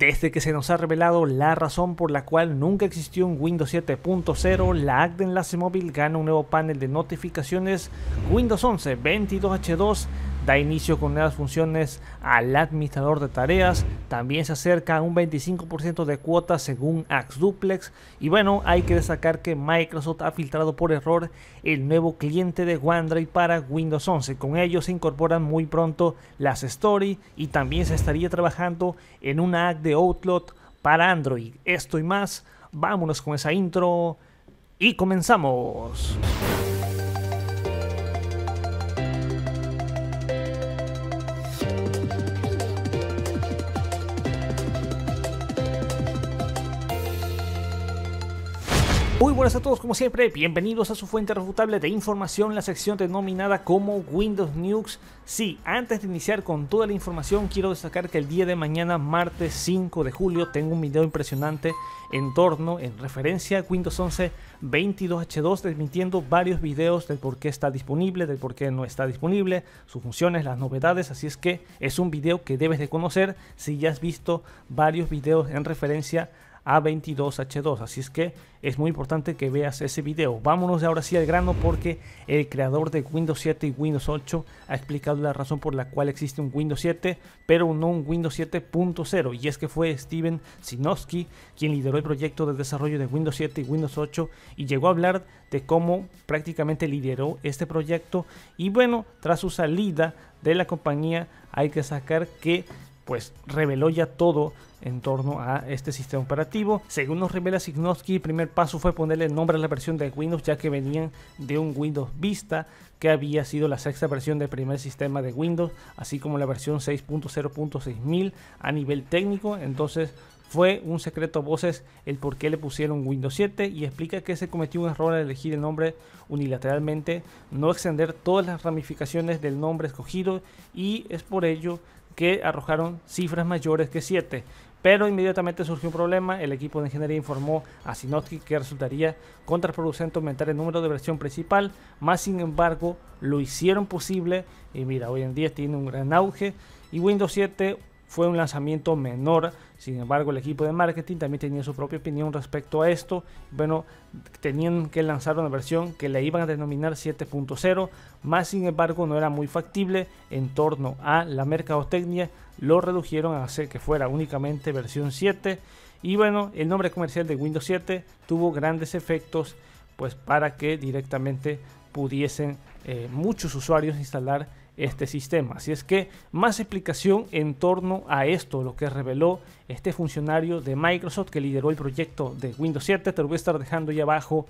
Desde que se nos ha revelado la razón por la cual nunca existió un Windows 7.0, la app de enlace móvil gana un nuevo panel de notificaciones Windows 11 22H2 Da inicio con nuevas funciones al administrador de tareas. También se acerca a un 25% de cuota según Duplex Y bueno, hay que destacar que Microsoft ha filtrado por error el nuevo cliente de OneDrive para Windows 11. Con ello se incorporan muy pronto las Story y también se estaría trabajando en una app de Outlook para Android. Esto y más. Vámonos con esa intro y comenzamos. Muy buenas a todos como siempre, bienvenidos a su fuente refutable de información, la sección denominada como Windows News. Sí, antes de iniciar con toda la información quiero destacar que el día de mañana, martes 5 de julio, tengo un video impresionante en torno, en referencia a Windows 11 22H2, desmintiendo varios videos del por qué está disponible, del por qué no está disponible, sus funciones, las novedades, así es que es un video que debes de conocer si ya has visto varios videos en referencia a a22H2. Así es que es muy importante que veas ese video. Vámonos ahora sí al grano porque el creador de Windows 7 y Windows 8 ha explicado la razón por la cual existe un Windows 7, pero no un Windows 7.0. Y es que fue Steven Sinofsky quien lideró el proyecto de desarrollo de Windows 7 y Windows 8 y llegó a hablar de cómo prácticamente lideró este proyecto. Y bueno, tras su salida de la compañía hay que sacar que pues reveló ya todo en torno a este sistema operativo. Según nos revela signoski el primer paso fue ponerle nombre a la versión de Windows, ya que venían de un Windows Vista, que había sido la sexta versión del primer sistema de Windows, así como la versión 6.0.6000 a nivel técnico. Entonces, fue un secreto a voces el por qué le pusieron Windows 7 y explica que se cometió un error al elegir el nombre unilateralmente, no extender todas las ramificaciones del nombre escogido y es por ello que arrojaron cifras mayores que 7. Pero inmediatamente surgió un problema, el equipo de ingeniería informó a Sinotsky que resultaría contraproducente aumentar el número de versión principal, más sin embargo lo hicieron posible y mira, hoy en día tiene un gran auge y Windows 7 fue un lanzamiento menor, sin embargo el equipo de marketing también tenía su propia opinión respecto a esto, bueno, tenían que lanzar una versión que le iban a denominar 7.0, más sin embargo no era muy factible en torno a la mercadotecnia, lo redujeron a hacer que fuera únicamente versión 7 y bueno, el nombre comercial de Windows 7 tuvo grandes efectos pues para que directamente pudiesen eh, muchos usuarios instalar este sistema. Así es que más explicación en torno a esto, lo que reveló este funcionario de Microsoft que lideró el proyecto de Windows 7, te lo voy a estar dejando ahí abajo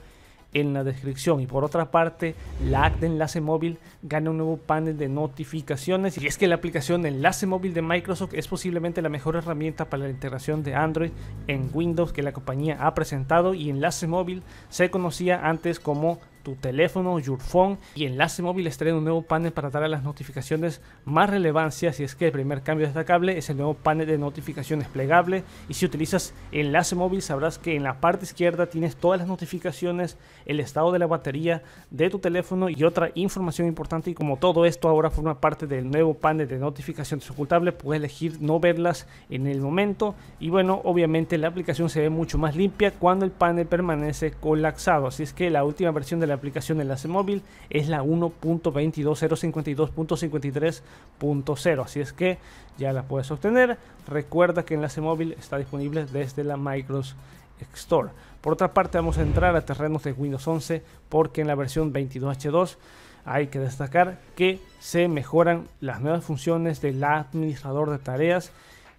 en la descripción. Y por otra parte, la app de enlace móvil gana un nuevo panel de notificaciones. Y es que la aplicación enlace móvil de Microsoft es posiblemente la mejor herramienta para la integración de Android en Windows que la compañía ha presentado. Y enlace móvil se conocía antes como tu teléfono, your phone y enlace móvil estrena un nuevo panel para dar a las notificaciones más relevancia si es que el primer cambio destacable es el nuevo panel de notificaciones plegable y si utilizas enlace móvil sabrás que en la parte izquierda tienes todas las notificaciones, el estado de la batería de tu teléfono y otra información importante y como todo esto ahora forma parte del nuevo panel de notificaciones ocultable puedes elegir no verlas en el momento y bueno obviamente la aplicación se ve mucho más limpia cuando el panel permanece colapsado así es que la última versión de la aplicación enlace móvil es la 1.22052.53.0. Así es que ya la puedes obtener. Recuerda que enlace móvil está disponible desde la Microsoft Store. Por otra parte, vamos a entrar a terrenos de Windows 11 porque en la versión 22H2 hay que destacar que se mejoran las nuevas funciones del administrador de tareas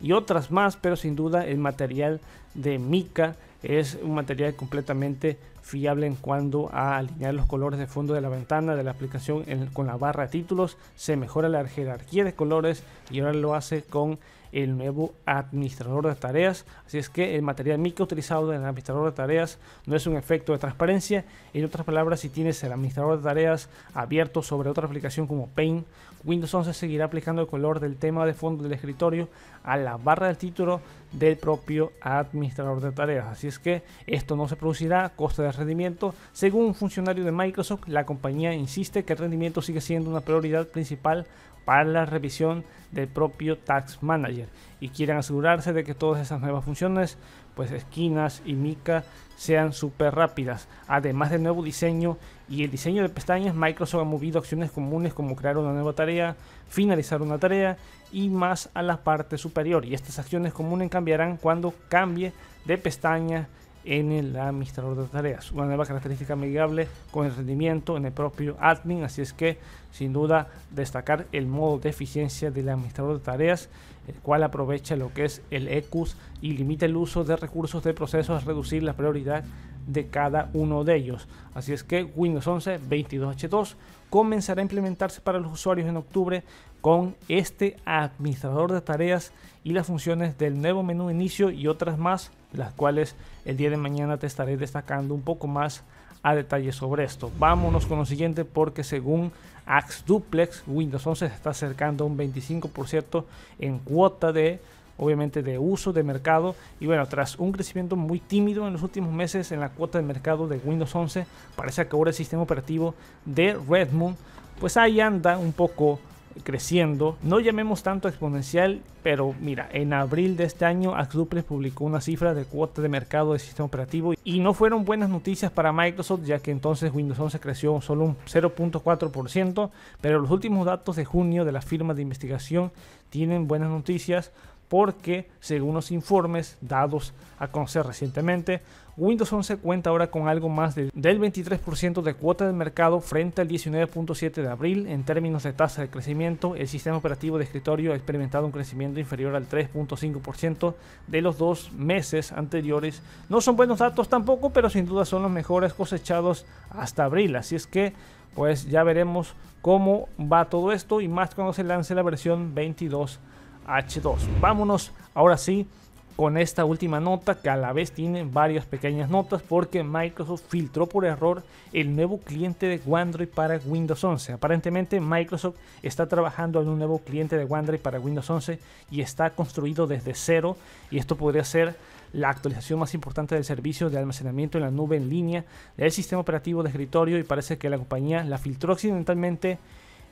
y otras más, pero sin duda el material de Mica es un material completamente fiable en cuanto a alinear los colores de fondo de la ventana de la aplicación con la barra de títulos, se mejora la jerarquía de colores y ahora lo hace con el nuevo administrador de tareas. Así es que el material micro utilizado en el administrador de tareas no es un efecto de transparencia. En otras palabras, si tienes el administrador de tareas abierto sobre otra aplicación como Paint, Windows 11 seguirá aplicando el color del tema de fondo del escritorio a la barra del título del propio administrador de tareas. Así es que esto no se producirá a costa de rendimiento. Según un funcionario de Microsoft, la compañía insiste que el rendimiento sigue siendo una prioridad principal para la revisión del propio Tax Manager y quieren asegurarse de que todas esas nuevas funciones pues esquinas y mica sean súper rápidas. Además del nuevo diseño y el diseño de pestañas, Microsoft ha movido acciones comunes como crear una nueva tarea, finalizar una tarea y más a la parte superior. Y estas acciones comunes cambiarán cuando cambie de pestaña en el administrador de tareas. Una nueva característica amigable con el rendimiento en el propio admin, así es que sin duda destacar el modo de eficiencia del administrador de tareas, el cual aprovecha lo que es el ECUS y limita el uso de recursos de procesos a reducir la prioridad de cada uno de ellos. Así es que Windows 11 22H2 comenzará a implementarse para los usuarios en octubre con este administrador de tareas y las funciones del nuevo menú inicio y otras más, las cuales el día de mañana te estaré destacando un poco más a detalle sobre esto. Vámonos con lo siguiente porque según Axe Duplex, Windows 11 se está acercando a un 25% en cuota de obviamente de uso de mercado. Y bueno, tras un crecimiento muy tímido en los últimos meses en la cuota de mercado de Windows 11, parece que ahora el sistema operativo de Redmond, pues ahí anda un poco creciendo. No llamemos tanto exponencial, pero mira, en abril de este año Axduplex publicó una cifra de cuota de mercado de sistema operativo y no fueron buenas noticias para Microsoft, ya que entonces Windows 11 creció solo un 0.4%, pero los últimos datos de junio de la firma de investigación tienen buenas noticias porque según los informes dados a conocer recientemente, Windows 11 cuenta ahora con algo más del 23% de cuota de mercado frente al 19.7 de abril en términos de tasa de crecimiento. El sistema operativo de escritorio ha experimentado un crecimiento inferior al 3.5% de los dos meses anteriores. No son buenos datos tampoco, pero sin duda son los mejores cosechados hasta abril. Así es que pues ya veremos cómo va todo esto y más cuando se lance la versión 22 H2. Vámonos ahora sí con esta última nota que a la vez tiene varias pequeñas notas porque Microsoft filtró por error el nuevo cliente de OneDrive para Windows 11. Aparentemente Microsoft está trabajando en un nuevo cliente de OneDrive para Windows 11 y está construido desde cero y esto podría ser la actualización más importante del servicio de almacenamiento en la nube en línea del sistema operativo de escritorio y parece que la compañía la filtró accidentalmente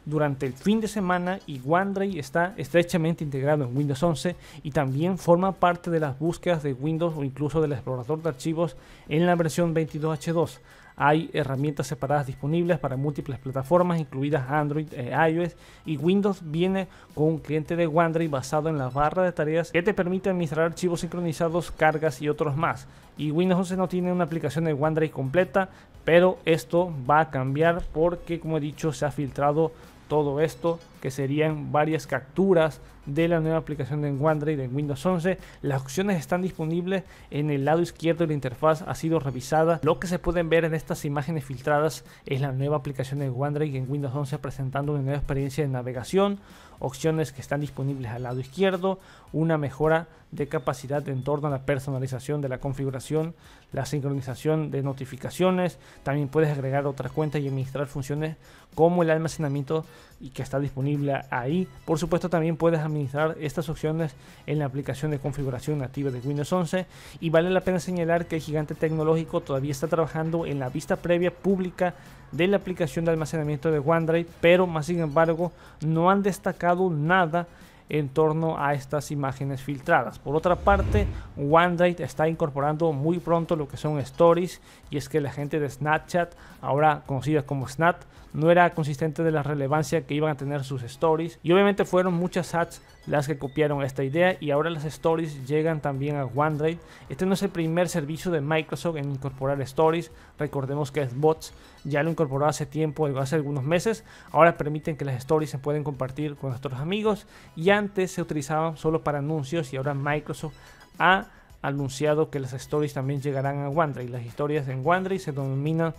durante el fin de semana y OneDrive está estrechamente integrado en Windows 11 y también forma parte de las búsquedas de Windows o incluso del explorador de archivos en la versión 22H2. Hay herramientas separadas disponibles para múltiples plataformas, incluidas Android, e iOS y Windows. Viene con un cliente de OneDrive basado en la barra de tareas que te permite administrar archivos sincronizados, cargas y otros más. Y Windows 11 no tiene una aplicación de OneDrive completa, pero esto va a cambiar porque como he dicho se ha filtrado todo esto que serían varias capturas de la nueva aplicación de OneDrive en Windows 11. Las opciones están disponibles en el lado izquierdo de la interfaz, ha sido revisada. Lo que se pueden ver en estas imágenes filtradas es la nueva aplicación de OneDrive en Windows 11 presentando una nueva experiencia de navegación, opciones que están disponibles al lado izquierdo, una mejora de capacidad en torno a la personalización de la configuración, la sincronización de notificaciones, también puedes agregar otras cuentas y administrar funciones como el almacenamiento y que está disponible ahí. Por supuesto también puedes administrar estas opciones en la aplicación de configuración nativa de Windows 11 y vale la pena señalar que el gigante tecnológico todavía está trabajando en la vista previa pública de la aplicación de almacenamiento de OneDrive, pero más sin embargo no han destacado nada en torno a estas imágenes filtradas. Por otra parte, OneDrive está incorporando muy pronto lo que son stories y es que la gente de Snapchat, ahora conocida como Snap, no era consistente de la relevancia que iban a tener sus stories. Y obviamente fueron muchas ads las que copiaron esta idea y ahora las stories llegan también a OneDrive. Este no es el primer servicio de Microsoft en incorporar stories. Recordemos que bots ya lo incorporó hace tiempo, hace algunos meses. Ahora permiten que las stories se pueden compartir con nuestros amigos y antes se utilizaban solo para anuncios y ahora Microsoft ha anunciado que las stories también llegarán a Wandray. Las historias en Wandray se denominan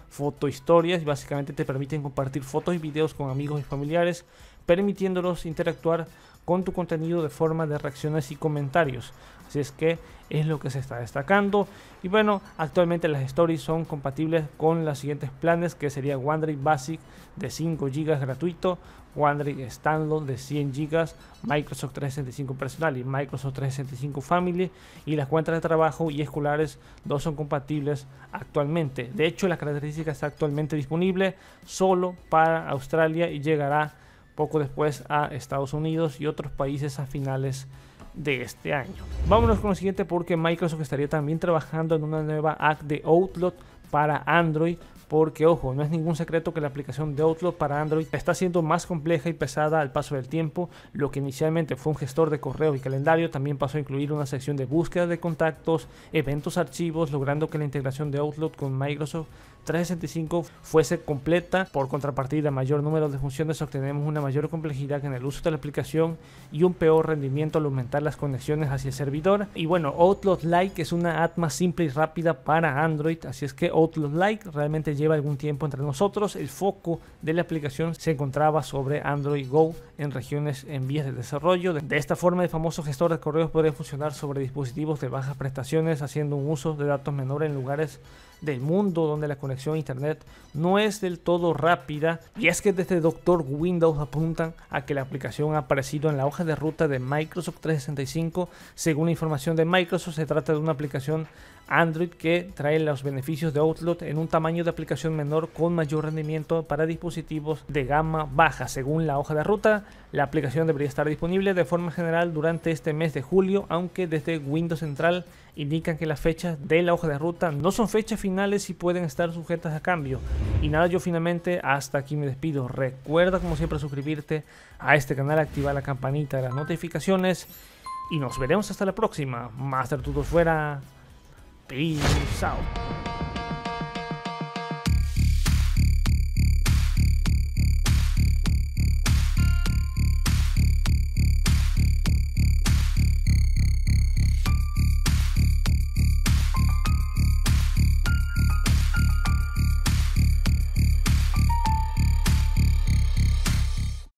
historias y básicamente te permiten compartir fotos y videos con amigos y familiares, permitiéndolos interactuar con tu contenido de forma de reacciones y comentarios. Así es que es lo que se está destacando. Y bueno, actualmente las stories son compatibles con los siguientes planes que sería OneDrive Basic de 5 GB gratuito, OneDrive Standard de 100 GB, Microsoft 365 Personal y Microsoft 365 Family y las cuentas de trabajo y escolares no son compatibles actualmente. De hecho, la característica está actualmente disponible solo para Australia y llegará poco después a Estados Unidos y otros países a finales de de este año. Vámonos con lo siguiente porque Microsoft estaría también trabajando en una nueva app de Outlook para Android porque ojo, no es ningún secreto que la aplicación de Outlook para Android está siendo más compleja y pesada al paso del tiempo, lo que inicialmente fue un gestor de correo y calendario también pasó a incluir una sección de búsqueda de contactos, eventos, archivos, logrando que la integración de Outlook con Microsoft 365 fuese completa. Por contrapartida, mayor número de funciones obtenemos una mayor complejidad en el uso de la aplicación y un peor rendimiento al aumentar las conexiones hacia el servidor. Y bueno, Outlook Lite es una app más simple y rápida para Android, así es que Outlook Lite realmente lleva algún tiempo entre nosotros, el foco de la aplicación se encontraba sobre Android Go en regiones en vías de desarrollo. De esta forma, el famoso gestor de correos podría funcionar sobre dispositivos de bajas prestaciones, haciendo un uso de datos menores en lugares del mundo donde la conexión a internet no es del todo rápida y es que desde Doctor Windows apuntan a que la aplicación ha aparecido en la hoja de ruta de Microsoft 365 según información de Microsoft se trata de una aplicación Android que trae los beneficios de Outlook en un tamaño de aplicación menor con mayor rendimiento para dispositivos de gama baja. Según la hoja de ruta, la aplicación debería estar disponible de forma general durante este mes de julio, aunque desde Windows Central indican que las fechas de la hoja de ruta no son fechas finales y pueden estar sujetas a cambio. Y nada, yo finalmente hasta aquí me despido. Recuerda como siempre suscribirte a este canal, activar la campanita de las notificaciones y nos veremos hasta la próxima. Master todo fuera. Peace out.